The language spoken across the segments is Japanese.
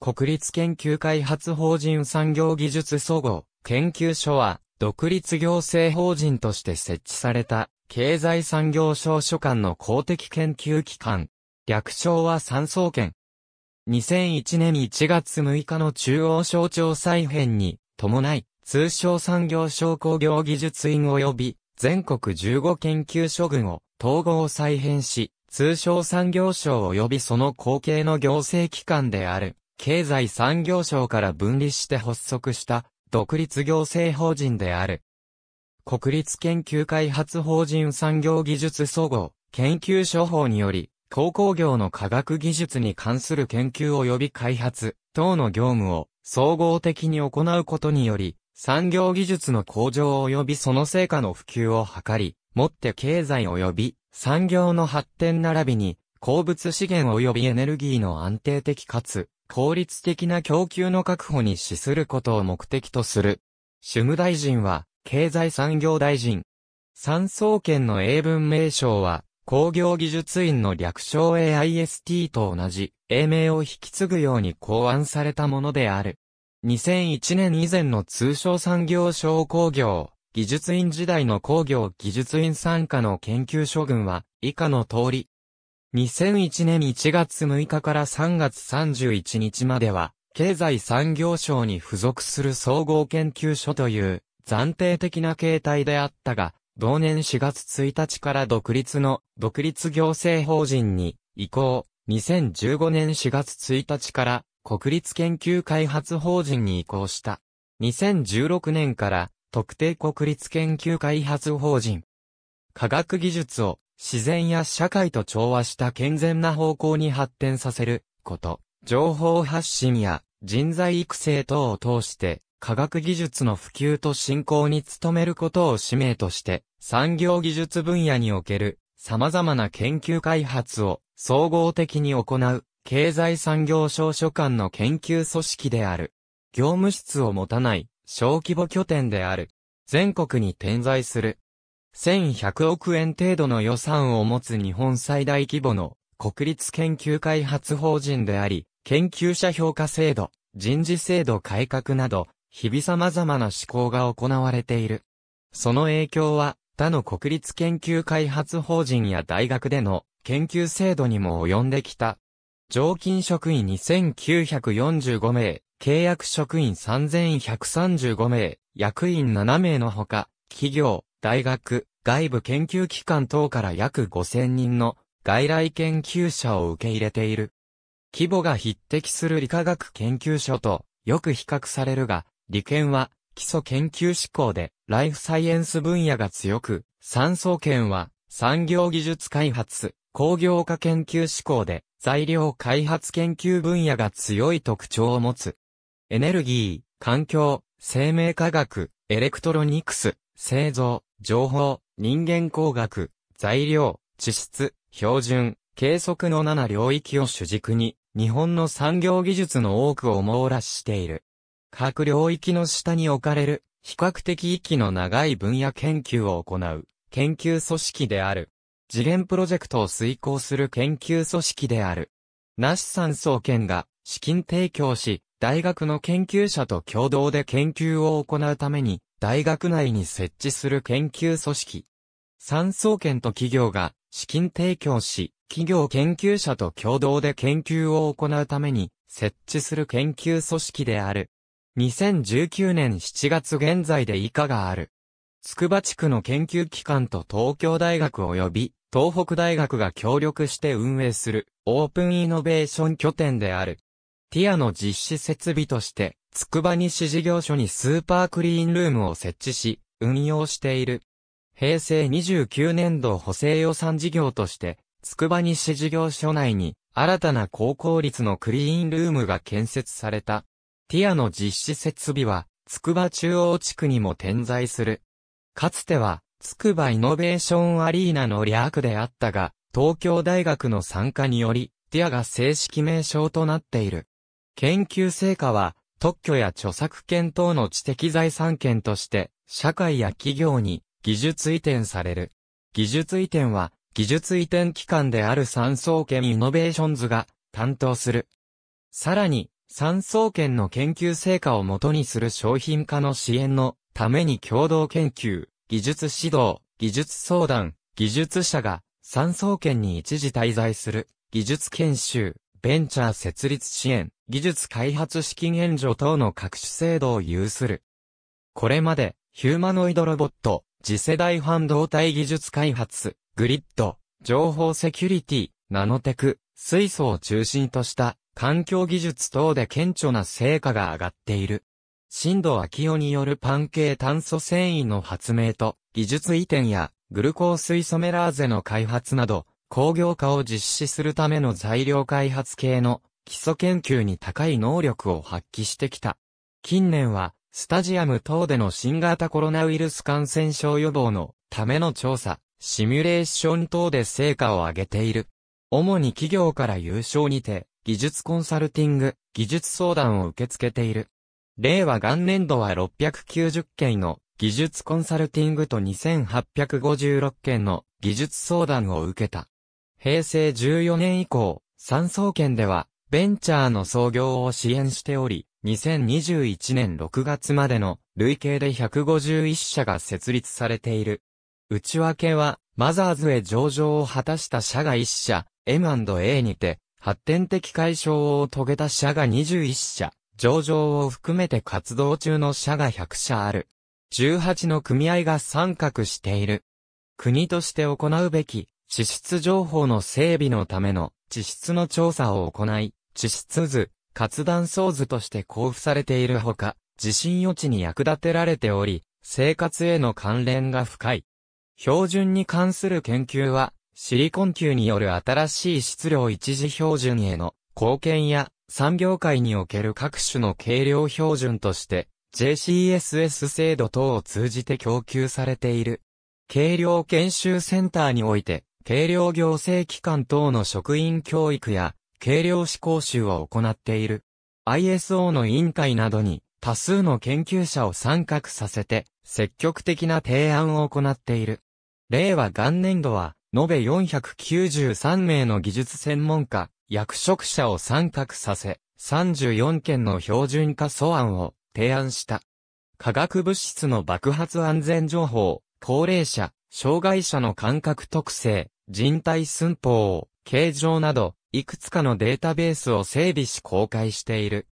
国立研究開発法人産業技術総合研究所は、独立行政法人として設置された、経済産業省所管の公的研究機関。略称は産総研。2001年1月6日の中央省庁再編に伴い、通称産業省工業技術院及び全国15研究所群を統合再編し、通称産業省及びその後継の行政機関である経済産業省から分離して発足した独立行政法人である。国立研究開発法人産業技術総合研究処方により、鉱工業の科学技術に関する研究及び開発等の業務を総合的に行うことにより、産業技術の向上及びその成果の普及を図り、もって経済及び産業の発展並びに、鉱物資源及びエネルギーの安定的かつ効率的な供給の確保に資することを目的とする。主務大臣は、経済産業大臣。産総研の英文名称は、工業技術院の略称 AIST と同じ、英名を引き継ぐように考案されたものである。2001年以前の通称産業省工業、技術院時代の工業技術院参加の研究処群は、以下の通り、2001年1月6日から3月31日までは、経済産業省に付属する総合研究所という暫定的な形態であったが、同年4月1日から独立の独立行政法人に移行、2015年4月1日から国立研究開発法人に移行した。2016年から特定国立研究開発法人。科学技術を自然や社会と調和した健全な方向に発展させること、情報発信や人材育成等を通して、科学技術の普及と振興に努めることを使命として、産業技術分野における様々な研究開発を総合的に行う経済産業省所管の研究組織である。業務室を持たない小規模拠点である。全国に点在する1100億円程度の予算を持つ日本最大規模の国立研究開発法人であり、研究者評価制度、人事制度改革など、日々様々な施行が行われている。その影響は、他の国立研究開発法人や大学での研究制度にも及んできた。常勤職員2945名、契約職員3135名、役員7名のほか、企業、大学、外部研究機関等から約5000人の外来研究者を受け入れている。規模が匹敵する理化学研究所とよく比較されるが、理研は基礎研究志向でライフサイエンス分野が強く、産総研は産業技術開発、工業化研究志向で材料開発研究分野が強い特徴を持つ。エネルギー、環境、生命科学、エレクトロニクス、製造、情報、人間工学、材料、地質、標準、計測の7領域を主軸に、日本の産業技術の多くを網羅している。各領域の下に置かれる、比較的息の長い分野研究を行う、研究組織である。次元プロジェクトを遂行する研究組織である。那須山総研が資金提供し、大学の研究者と共同で研究を行うために、大学内に設置する研究組織。産総研と企業が資金提供し、企業研究者と共同で研究を行うために設置する研究組織である。2019年7月現在で以下がある。筑波地区の研究機関と東京大学及び東北大学が協力して運営するオープンイノベーション拠点である。ティアの実施設備として、つくば西事業所にスーパークリーンルームを設置し、運用している。平成29年度補正予算事業として、つくば西事業所内に、新たな高効率のクリーンルームが建設された。ティアの実施設備は、つくば中央地区にも点在する。かつては、つくばイノベーションアリーナの略であったが、東京大学の参加により、ティアが正式名称となっている。研究成果は、特許や著作権等の知的財産権として、社会や企業に技術移転される。技術移転は、技術移転機関である産総研イノベーションズが担当する。さらに、産総研の研究成果をもとにする商品化の支援のために共同研究、技術指導、技術相談、技術者が産総研に一時滞在する技術研修、ベンチャー設立支援、技術開発資金援助等の各種制度を有する。これまで、ヒューマノイドロボット、次世代半導体技術開発、グリッド、情報セキュリティ、ナノテク、水素を中心とした環境技術等で顕著な成果が上がっている。新藤昭夫によるパン系炭素繊維の発明と技術移転やグルコースイソメラーゼの開発など工業化を実施するための材料開発系の基礎研究に高い能力を発揮してきた。近年は、スタジアム等での新型コロナウイルス感染症予防のための調査、シミュレーション等で成果を上げている。主に企業から優勝にて、技術コンサルティング、技術相談を受け付けている。令和元年度は690件の技術コンサルティングと2856件の技術相談を受けた。平成14年以降、産総研では、ベンチャーの創業を支援しており、2021年6月までの累計で151社が設立されている。内訳は、マザーズへ上場を果たした社が1社、M&A にて、発展的解消を遂げた社が21社、上場を含めて活動中の社が100社ある。18の組合が参画している。国として行うべき地質情報の整備のための地質の調査を行い、地質図、活断層図として交付されているほか、地震予知に役立てられており、生活への関連が深い。標準に関する研究は、シリコン級による新しい質量一時標準への貢献や、産業界における各種の軽量標準として、JCSS 制度等を通じて供給されている。軽量研修センターにおいて、軽量行政機関等の職員教育や、軽量士講集を行っている。ISO の委員会などに、多数の研究者を参画させて、積極的な提案を行っている。令和元年度は、延べ493名の技術専門家、役職者を参画させ、34件の標準化素案を提案した。化学物質の爆発安全情報、高齢者、障害者の感覚特性、人体寸法、形状など、いくつかのデータベースを整備し公開している。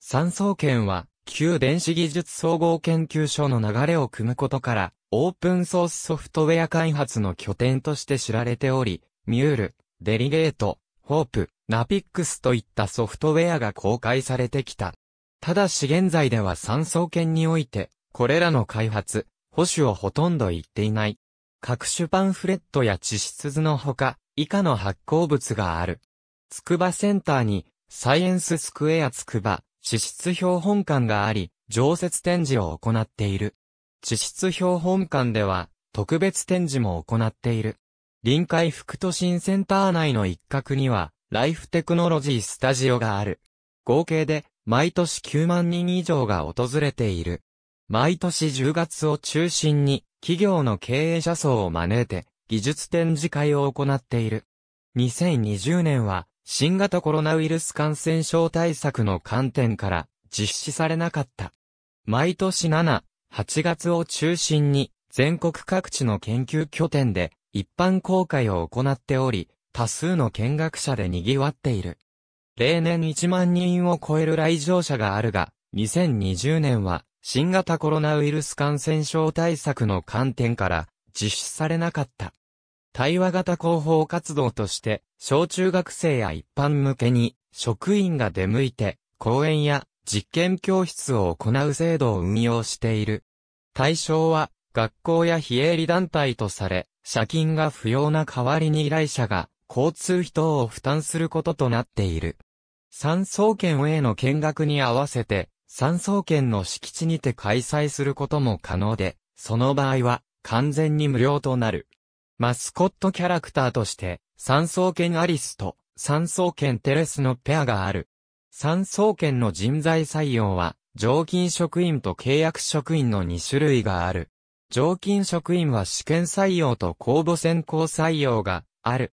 三層圏は、旧電子技術総合研究所の流れを組むことから、オープンソースソフトウェア開発の拠点として知られており、ミュール、デリゲート、ホープ、ナピックスといったソフトウェアが公開されてきた。ただし現在では三層圏において、これらの開発、保守をほとんど言っていない。各種パンフレットや地質図のほか、以下の発行物がある。筑波センターに、サイエンススクエア筑波、地質標本館があり、常設展示を行っている。地質標本館では、特別展示も行っている。臨海副都心センター内の一角には、ライフテクノロジースタジオがある。合計で、毎年9万人以上が訪れている。毎年10月を中心に企業の経営者層を招いて技術展示会を行っている。2020年は新型コロナウイルス感染症対策の観点から実施されなかった。毎年7、8月を中心に全国各地の研究拠点で一般公開を行っており、多数の見学者で賑わっている。例年1万人を超える来場者があるが、2020年は新型コロナウイルス感染症対策の観点から実施されなかった。対話型広報活動として、小中学生や一般向けに職員が出向いて講演や実験教室を行う制度を運用している。対象は学校や非営利団体とされ、借金が不要な代わりに依頼者が交通費等を負担することとなっている。産総研への見学に合わせて、三層圏の敷地にて開催することも可能で、その場合は完全に無料となる。マスコットキャラクターとして、三層圏アリスと三層圏テレスのペアがある。三層圏の人材採用は、常勤職員と契約職員の2種類がある。常勤職員は試験採用と公募選考採用がある。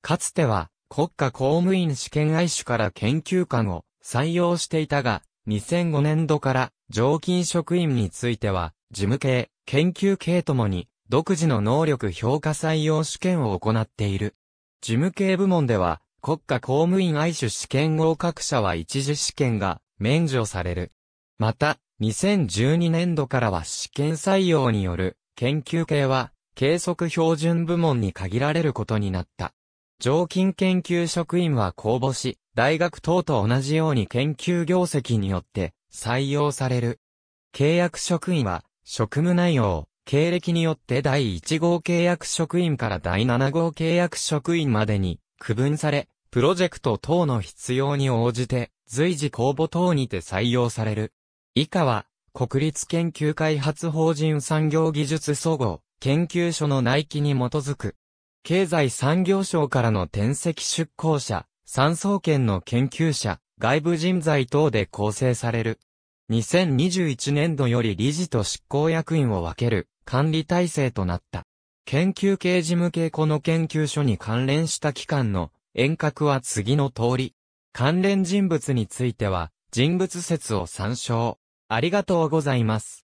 かつては国家公務員試験愛手から研究官を採用していたが、2005年度から常勤職員については、事務系、研究系ともに、独自の能力評価採用試験を行っている。事務系部門では、国家公務員愛種試験合格者は一次試験が免除される。また、2012年度からは試験採用による研究系は計測標準部門に限られることになった。常勤研究職員は公募し、大学等と同じように研究業績によって採用される。契約職員は、職務内容、経歴によって第1号契約職員から第7号契約職員までに区分され、プロジェクト等の必要に応じて随時公募等にて採用される。以下は、国立研究開発法人産業技術総合研究所の内規に基づく経済産業省からの転籍出向者、産総研の研究者、外部人材等で構成される。2021年度より理事と執行役員を分ける管理体制となった。研究系事務系この研究所に関連した機関の遠隔は次の通り。関連人物については人物説を参照。ありがとうございます。